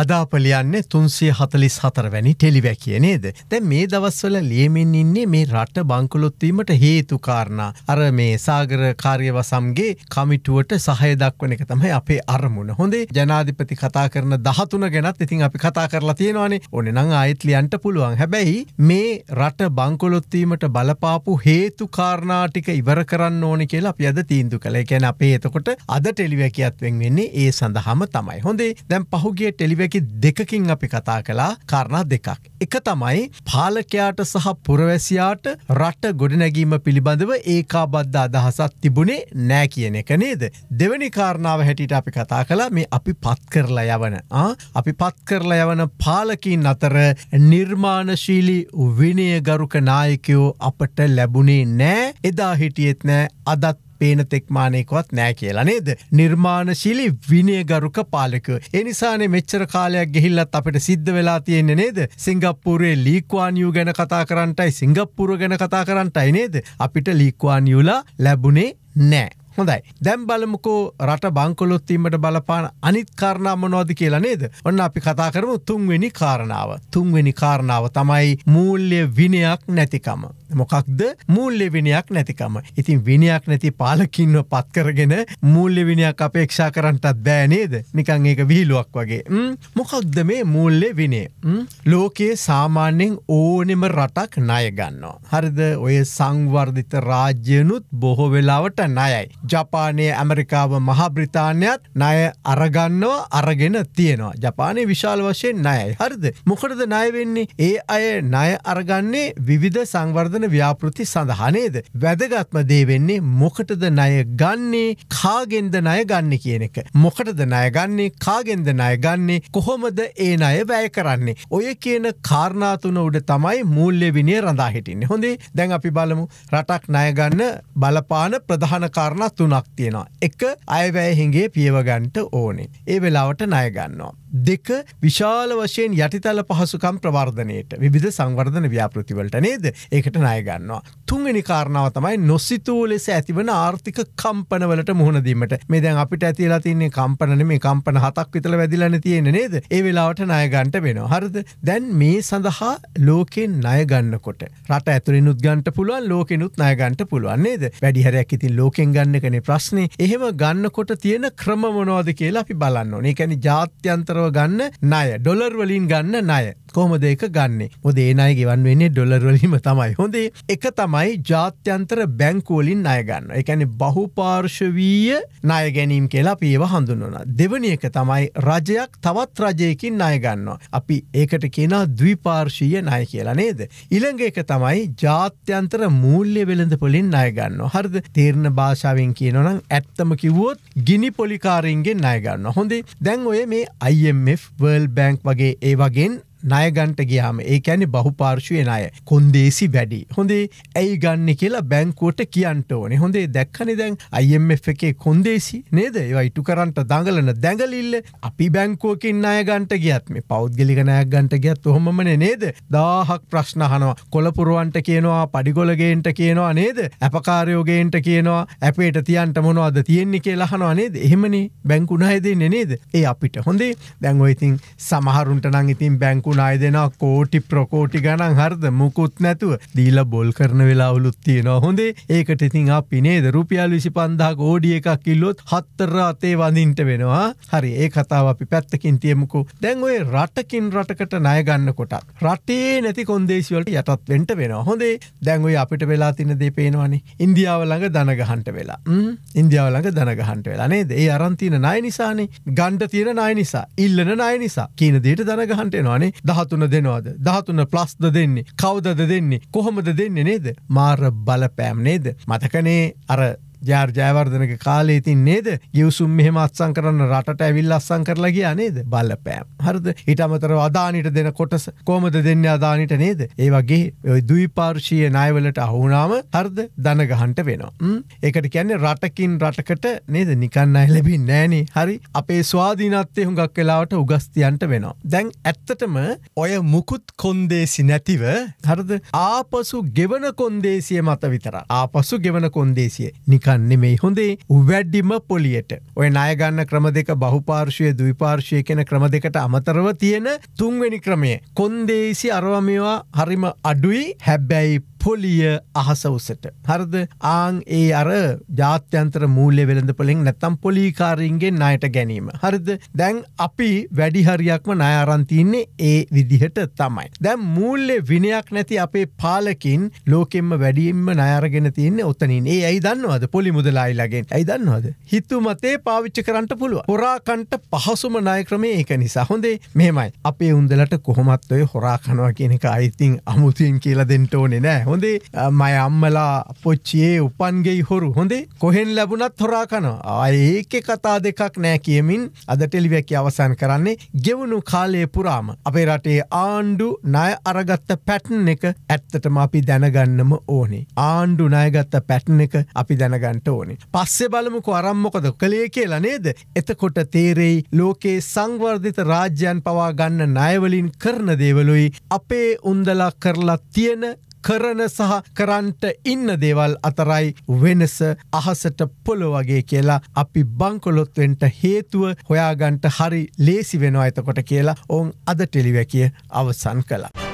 අදාප ලියන්නේ තුන්සිය හතලිස් හතර වැනි ටෙලිවැකිය නේද. දැ මේ දවස්වල ලියමින් ඉන්නේ මේ රට බංකුලොත්වීමට හේතු කාරණා. අර මේ සාගර කාර්යවසම්ගේ කමිටුවට සහය දක්වන එක තමයි අපේ අරමුණ හොඳේ ජනාධිපති කතා කරන දහතුන ගැනත් ඉතින් අපි කතා කරලා තියෙනවානේ ඕන නං අයිත්ලියන්ට පුළුවන් හැබැයි මේ රට බංකොලොත්වීමට බලපාපු හේතු කාරණාටික ඉවර කරන්න ඕනි කියලා අපි අද තීන්දු කළ ගැන අපේ එතකොට අද ටෙලිවැකියත්වෙන් වෙන්නේ ඒ සඳහම තමයි හොඳේ දැම් පහුගේ ටෙලිව පරිප්‍රේරකි දෙකකින් අපි කතා කලා කරණ දෙකක්. එක තමයි පාලකයාට සහ පුරවැසියාට රට ගොඩනැගීම පිළිබඳව ඒකාබද්ධ අදහසත් තිබුණේ නෑ කියන එක නේද. දෙවැනි කාරණාව හැටිට අපි කතා කලා මේ අපි පත් කරලා යවන. අපි පත් කරලා යවන පාලකින් අතර නිර්මාණශීලි විනය ගරුක නායකයෝ අපට ලැබුණේ නෑ එදා හිටියෙත් නෑ අදත් පේන තෙක්මානයකොත් නෑ කියලා නේද. නිර්මාණශීලි විනයගරුක පාලකය. එනිසානේ මෙච්චර කාලයක් ගෙහිල්ලත් අපට සිද්ධ වෙලා තියෙන්නේ නේද. සිංගප්පුරේ ලීක්වානියූ ගැන කතා කරන්ටයි සිංගප්පුර ගැන කතා කරන්ටයි නේද. අපිට ලීක්වානියුලා ලැබුණේ නෑ. හොඳයි දැම් බලමුකෝ රට බංකොලොත්වීමට බලපාන අනිත් කාරණාමනෝද කියලා නේද ඔන්න අපි කතා කරමු තුන්වෙනි කාරණාව තුන්වෙනි කාරණාව තමයි මූල්්‍ය විනයක් නැතිකම මොකක්ද මුල්ලෙ විනියක් නැතිකම. ඉතින් විනියක් නැති පාලකින්ව පත්කරගෙන මුල්ලෙ විනියක් අපේක්ෂා කරන්නටත් බෑනේද නිකං ඒක විහිලුවක් වගේ. මොකක්ද මේ මුල්ලෙ විනේ. ලෝකයේ සාමාන්‍යෙන් ඕනෙම රටක් ණයගන්නවා. හරිද ඔය සංවර්ධිත රාජ්‍යනුත් බොහෝ වෙලාවට නයයි. ජපානය ඇමරිකාව මහාබ්‍රිතාන්‍යත් නය අරගන්නවා අරගෙන තියෙනවා. ජපානය විශාල වශයෙන් නයයි හරිද. මොකටද නයවෙන්නේ ඒ අය නය අරගන්නේ විවිධ සංවර්ධන දාන ව්‍යාපෘති සඳහනේද. වැදගත්ම දේවෙන්නේ මොකටද ණය ගන්නේ කාගෙන්ද ණය ගන්න කියන එක. මොකටද ණයගන්නේ කාගෙන්ද ණයගන්නේ කොහොමද ඒ අය වැය කරන්නේ. ඔය කියන කාරණාතුන උඩ තමයි මූල්්‍ය විනය රඳා හිටින්නේ. හොඳේ දැන් අපි බලමු රටක් ණයගන්න බලපාන ප්‍රධාන කාරණා තුනක් තියෙනවා. එක අයවැය හිගේ පියවගන්ට ඕනේ. ඒ වෙලාවට ණයගන්නවා. දෙක විශාල වශයෙන් යටිතල පහසුකම් ප්‍රවර්ධනයට විධ සංවර්ධන ව්‍යාපෘතිවලට නේද ඒකට නායගන්නවා. තුන්ගනි කාරණාව තමයි නොස්සිතූ ලෙස ඇතිවන ආර්ථික කම්පනවලට මුහුණදීමට මේ දැන් අපිට ඇතිලා තින්නේ කම්පනන මේ කම්පන හතක් විතල වැදිලන තියෙන නේද ඒ වෙලාවට නායගන්ට වෙන හරද දැන් මේ සඳහා ලෝකෙන් ණයගන්නකොට රට ඇතුරෙනුත් ගන්ට පුළුවන් ලෝකෙනුත් නායගන්ට පුළුවන්න්නේද වැඩිහරයක් ඉතින් ලෝකෙන් ගන්න කනේ ප්‍රශ්නේ එහෙම ගන්නකොට තියෙන ක්‍රමමනවාද කියලා අපි බලන්න ඕනේ කැන ජාත්‍යන්තරව සමහරව ගන්න නය ඩොලර්වලින් ගන්න නය කොහොමදක ගන්නේ මොදේ නය ගෙවන් වෙන්නේ ඩොලර්වලීම තමයි හොඳේ එක තමයි ජාත්‍යන්තර බැංකෝලින් අයගන්න එකැන බහුපාර්ශවීය නය ගැනීම් කියලා පියව හඳුන්නන දෙවනියක තමයි රජයක් තවත් රජයකින් අයගන්නවා අපි ඒකට කියෙනා ද්විපාර්ශීය නය කියලා නේද ඉළඟ එක තමයි ජාත්‍යන්තර මූල්්‍ය වෙළඳ පොලින් අයගන්න හරද තේරණ භාෂාවෙන් කියනොනම් ඇත්තම කිවුවොත් ගිනි පොලිකාරන්ගෙන් අයගන්න හොඳේ දැන් ඔය මේ අයම IMF වර්ල් බැංක් වගේ ඒ වගෙන් නයගන්ට ගියාම ඒ ඇනි බහුපාර්ශුවය නය කොන්දේසි වැඩි. හොඳේ ඇයි ගන්න කියලා බැංකුවට කියන්ට ඕනේ හොඳේ දැක්කනි දැන් අයම් එකේ කොන්දේසි නේද ඒවයිටු කරන්ට දඟලන දැඟලිල්ල අපි බැංකෝකින් අයගන්ට ගියත්ම පෞද්ගලික නෑගන්ට ගියත් හොමන නේද දාහක් ප්‍රශ්නහනවා කොළපුරුවන්ට කියනවා පඩිගොලගේන්ට කියනවා නේද ඇපකාරයෝගේන්ට කියනවා ඇපේට තියන්ට මොනවාද තියෙන්නේ කියලා හනවා නේද එහෙමනි බැංකුණහයදේ නනේද ඒ අපිට හොඳේ දැන්වයිඉතින් සමහරුන්ට නං ඉතින් බැංකු ණය දෙනා කෝටි ප්‍රකෝටි ගණන් හරිද මුකුත් නැතුව දීලා බොල් කරන වෙලාවලුත් තියෙනවා හොඳේ ඒකට ඉතින් අපි නේද රුපියල් විසි පන්දාක ඕඩිය එකක් කිල්ලොත් හත්තර අතේ වඳින්ට වෙනවා හරි ඒ කතාව අපි පැත්තකින් තියමුකු දැන් ඔය රටකින් රටකට ණයගන්න කොටත් රටේ නැති කොන්දේසිවලට යටත් වෙන්ට වෙන හොඳේ දැන්වයි අපිට වෙලා තින දේ පේනවානේ ඉන්දියාව ළඟ දනගහන්ට වෙලා ඉන්දියාව ළඟ දනගහන්ට වෙලා නේද ඒ අරන්තින නය නිසානේ ගණ්ඩ තියෙන නය නිසා ඉල්ලන නය නිසා කියන දේට දනගහන්ට එනවානේ දහතුන දෙනවාද දහතුන ප්ලස්ද දෙන්නේ කවදද දෙන්නේ කොහොමද දෙන්නේ නේද මාර බලපෑම් නේද මතකනේ අර ජාර් ජයවර්ධනක කාලේ තින් නේද ගියවසුම් මෙහම අත්සං කරන්න රට ඇවිල් අස්සං කරලා ගියා නේද බලපෑම් හරද ඉට අමතර අදානට දෙන කොටස කෝමද දෙන්න අදානට නේද ඒ වගේ දවිපාර්ශීය නයවලට අහුනාම හර්ද දනගහන්ට වෙනවා එකට කියන්නේ රටකින් රටකට නේද නිකන්න ඇලබි නෑනේ හරි අපේ ස්වාධීනත්තය හුඟක් කලාවට උගස්තියන්ට වෙනවා දැන් ඇත්තටම ඔය මුකුත් කොන්දේසි නැතිව හරද ආපසු ගෙවන කොන්දේසිය මත විතර ආපසු ගෙවන කොන්දේසිය නිකන් ගන්න මේ හොඳේ උවැඩ්ඩිම පොලියට ඔය නායගන්න ක්‍රම දෙක බහුපාර්ශය දවිපාර්ශය කෙන ක්‍රම දෙකට අමතරව තියෙන තුන්වෙනි ක්‍රමය කොන්දේසි අරවමවා හරිම අඩුයි හැබැයි පොලිය අහස උසට. හරද ආං ඒ අර ජාත්‍යන්ත්‍ර මූල්‍ය වෙළඳ පොලින් නැත්තම් පොලිකාරීන්ගේ ණයට ගැනීම. හරිද දැන් අපි වැඩිහරියක්ම ණය අරන්තින්නේ ඒ විදිහට තමයි. දැන් මූල්‍ය විනයක් නැති අපේ පාලකින් ලෝකෙම වැඩිම්ම නයරගෙන තියන්නේ ඔත්තනින් ඒ ඇයි දන්නවද පොලි මුදලායිලගෙන් ඇයි දන්නවද. හිතුමතේ පාවිච්ච කරන්නට පුළුව. හොරාකන්ට පහසුම නායක්‍රමය ඒක නිසා හොඳේ මෙමයි අපේ උන්දලට කොහොමත්වය හොරාකනවා කියනක අයිතින් අමුතියෙන් කියලා දෙෙන්ට ඕනෙ නෑ හො හොඳේ මය අම්මලා පොච්චියේ උපන්ගේ හොරු හොඳේ කොහෙන් ලැබුණත් හොරාකනවා ඒක කතා දෙකක් නෑ කියමින් අද ටෙලිවැකි අවසන් කරන්නේ ගෙවුණු කාලය පුරාම අපේ රටේ ආණ්ඩු නය අරගත්ත පැටන් එක ඇත්තටම අපි දැනගන්නම ඕනේ ආණ්ඩු නයගත්ත පැටන එක අපි දැනගන්නට ඕනේ පස්සේ බලමුකු අරම්මොකද කළේ කියලා නේද එතකොට තේරෙයි ලෝකයේ සංවර්ධිත රාජ්‍යයන් පවා ගන්න ණයවලින් කරන දේවලුයි අපේ උන්දලා කරලා තියෙන කරන සහ කරන්ට ඉන්න දේවල් අතරයි වෙනස අහසට පොළො වගේ කියලා අපි බංකොලොත්වෙන්ට හේතුව හොයාගන්ට හරි ලේසි වෙනවා එතකොට කියලා ඔවුන් අද ටෙලිවැකිය අවසන් කලා.